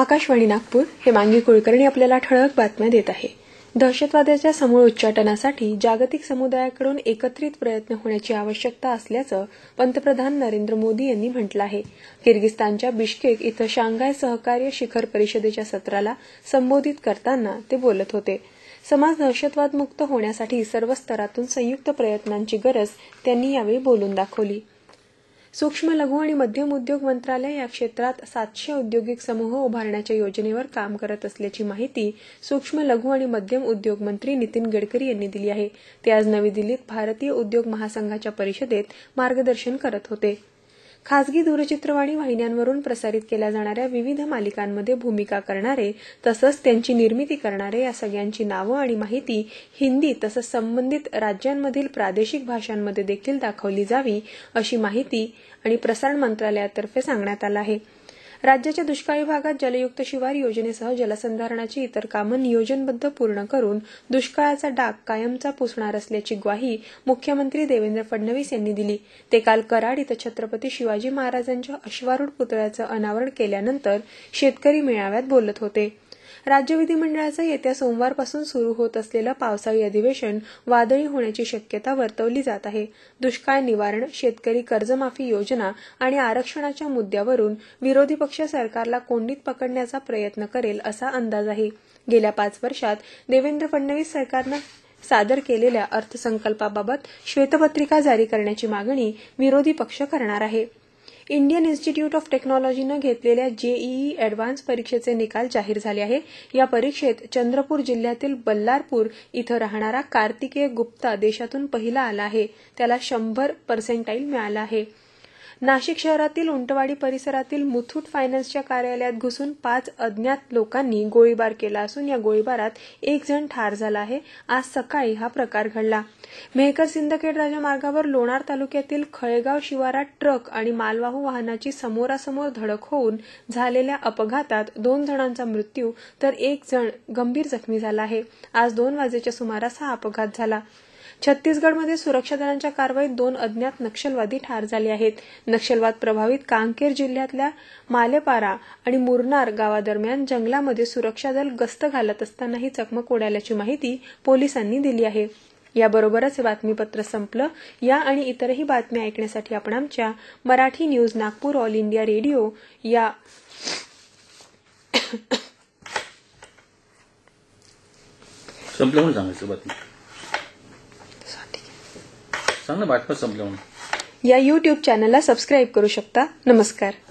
आकाशवाणी नागपूर हे मांगी कुलकर्णी आपल्याला ठळक बातम्या देत आहे दहशतवादाच्या समूळ उच्चाटनासाठी जागतिक समुदायाकडून एकत्रित प्रयत्न होण्याची आवश्यकता असल्याचं पंतप्रधान नरेंद्र मोदी यांनी म्हटलं आहे किर्गिस्तानच्या बिश्केक इथं शांघाय सहकार्य शिखर परिषदेच्या सत्राला संबोधित करताना ते बोलत होते समाज दहशतवादमुक्त होण्यासाठी सर्व स्तरातून संयुक्त प्रयत्नांची गरज त्यांनी यावेळी बोलून दाखवली सूक्ष्म लघु आणि मध्यम उद्योग मंत्रालय या क्षेत्रात सातशे औद्योगिक समूह उभारण्याच्या योजनेवर काम करत असल्याची माहिती सूक्ष्म लघु आणि मध्यम उद्योग मंत्री नितीन गडकरी यांनी दिली आहे ते आज नवी दिल्लीत भारतीय उद्योग महासंघाच्या परिषदेत मार्गदर्शन करत होते खासगी दूरचित्रवाणी वाहिन्यांवरून प्रसारित केल्या जाणाऱ्या विविध मालिकांमध्ये भूमिका करणारे तसंच त्यांची निर्मिती करणारे या सगळ्यांची नावं आणि माहिती हिंदी तसंच संबंधित राज्यांमधील प्रादेशिक भाषांमध्ये देखील दाखवली जावी अशी माहिती आणि प्रसारण मंत्रालयातर्फे सांगण्यात आलं आहे राज्याच्या दुष्काळी भागात जलयुक्त शिवार योजनेसह जलसंधारणाची इतर कामं नियोजनबद्ध पूर्ण करून दुष्काळाचा डाग कायमचा पुसणार असल्याची ग्वाही मुख्यमंत्री देवेंद्र फडणवीस यांनी दिली ते काल कराड इथं छत्रपती शिवाजी महाराजांच्या अश्वारूढ पुतळ्याचं अनावरण केल्यानंतर शेतकरी मेळाव्यात बोलत होते राज्य विधिमंडळाचं येत्या सोमवारपासून सुरू होत असलेलं पावसाळी अधिवेशन वादळी होण्याची शक्यता वर्तवली जात आहे दुष्काळ निवारण शेतकरी कर्जमाफी योजना आणि आरक्षणाच्या मुद्द्यावरून विरोधी पक्ष सरकारला कोंडीत पकडण्याचा प्रयत्न करेल असा अंदाज आहे गेल्या पाच वर्षात देवेंद्र फडणवीस सरकारनं सादर केलेल्या अर्थसंकल्पाबाबत श्वेतपत्रिका जारी करण्याची मागणी विरोधी पक्ष करणार आहे इंडियन इन्स्टिट्यूट ऑफ टेक्नॉलॉजीनं घेतलेल्या जेईई अॅडव्हान्स परीक्षेचे निकाल जाहीर झाले आहे या परीक्षेत चंद्रपूर जिल्ह्यातील बल्लारपूर इथं राहणारा कार्तिकेय गुप्ता देशातून पहिला आला आहे त्याला शंभर पर्सेंटाईल मिळाला आहे नाशिक शहरातील उंटवाडी परिसरातील मुथूट फायनान्सच्या कार्यालयात घुसून पाच अज्ञात लोकांनी गोळीबार केला असून या गोळीबारात एक जण ठार झाला आहे आज सकाळी हा प्रकार घडला मेहकर सिंदखेड राजा मार्गावर लोणार तालुक्यातील खळेगाव शिवारात ट्रक आणि मालवाहू वाहनाची समोरासमोर धडक होऊन झालेल्या अपघातात दोन जणांचा मृत्यू तर एक जण गंभीर जखमी झाला आहे आज दोन वाजेच्या सुमारास हा अपघात झाला छत्तीसगडमध्ये सुरक्षा दलांच्या कारवाईत दोन अज्ञात नक्षलवादी ठार झाले आहेत नक्षलवाद प्रभावित कांकेर जिल्ह्यातल्या मालेपारा आणि मुरनार गावादरम्यान जंगलामध्ये सुरक्षा दल गस्त घालत असताना ही चकमक उडाल्याची माहिती पोलिसांनी दिली आहे याबरोबरच हे बातमीपत्र संपलं या आणि इतरही बातम्या ऐकण्यासाठी आपण आमच्या Marathi news Nagpur all India radio या संपलं म्हणून सांगायचं बातमी सांग ना बातम्या या युट्यूब चॅनलला सबस्क्राईब करू शकता नमस्कार